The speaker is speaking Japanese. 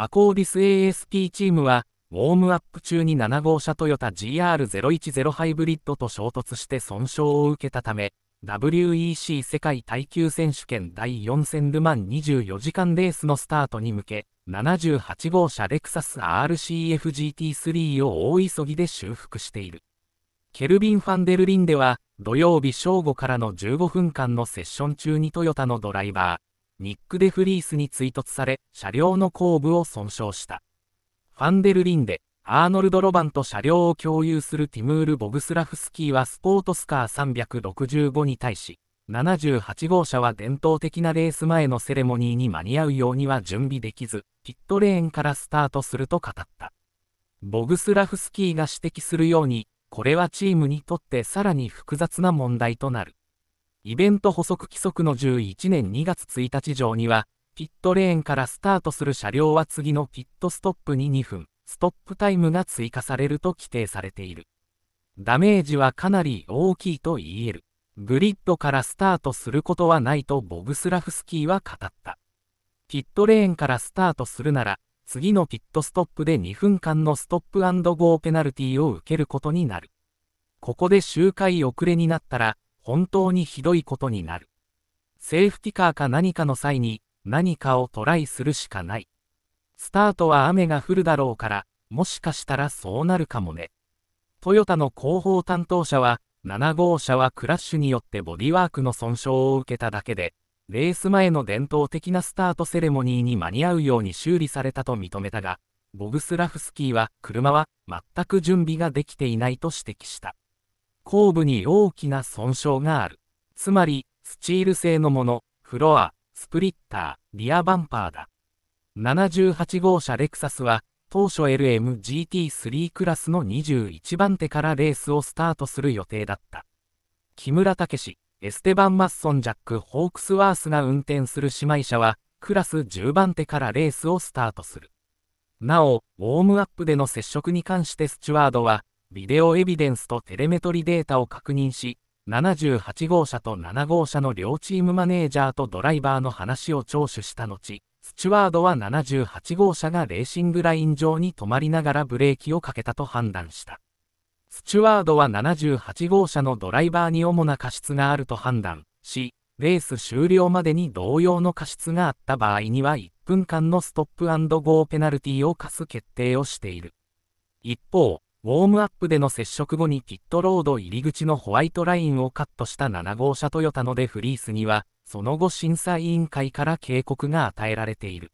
アコーディス a s p チームは、ウォームアップ中に7号車トヨタ GR010 ハイブリッドと衝突して損傷を受けたため、WEC 世界耐久選手権第4戦ルマン24時間レースのスタートに向け、78号車レクサス RCFGT3 を大急ぎで修復している。ケルビン・ファンデルリンでは、土曜日正午からの15分間のセッション中にトヨタのドライバー、ニック・デ・フリースに追突され、車両の後部を損傷した。ファンデル・リンデ、アーノルド・ロバンと車両を共有するティムール・ボグスラフスキーはスポートスカー365に対し、78号車は伝統的なレース前のセレモニーに間に合うようには準備できず、ピットレーンからスタートすると語った。ボグスラフスキーが指摘するように、これはチームにとってさらに複雑な問題となる。イベント補足規則の11年2月1日上には、ピットレーンからスタートする車両は次のピットストップに2分、ストップタイムが追加されると規定されている。ダメージはかなり大きいと言える。グリッドからスタートすることはないとボブスラフスキーは語った。ピットレーンからスタートするなら、次のピットストップで2分間のストップゴーペナルティを受けることになる。ここで周回遅れになったら、本当にひどいことになる。セーフティカーか何かの際に、何かをトライするしかない。スタートは雨が降るだろうから、もしかしたらそうなるかもね。トヨタの広報担当者は、7号車はクラッシュによってボディワークの損傷を受けただけで、レース前の伝統的なスタートセレモニーに間に合うように修理されたと認めたが、ボブスラフスキーは車は全く準備ができていないと指摘した。後部に大きな損傷がある。つまり、スチール製のもの、フロア、スプリッター、リアバンパーだ。78号車レクサスは、当初 LMGT3 クラスの21番手からレースをスタートする予定だった。木村武史、エステバン・マッソン・ジャック・ホークスワースが運転する姉妹車は、クラス10番手からレースをスタートする。なお、ウォームアップでの接触に関してスチュワードは、ビデオエビデンスとテレメトリデータを確認し、78号車と7号車の両チームマネージャーとドライバーの話を聴取した後、スチュワードは78号車がレーシングライン上に止まりながらブレーキをかけたと判断した。スチュワードは78号車のドライバーに主な過失があると判断し、レース終了までに同様の過失があった場合には1分間のストップゴーペナルティを課す決定をしている。一方、ウォームアップでの接触後にキットロード入り口のホワイトラインをカットした7号車トヨタのデフリースには、その後審査委員会から警告が与えられている。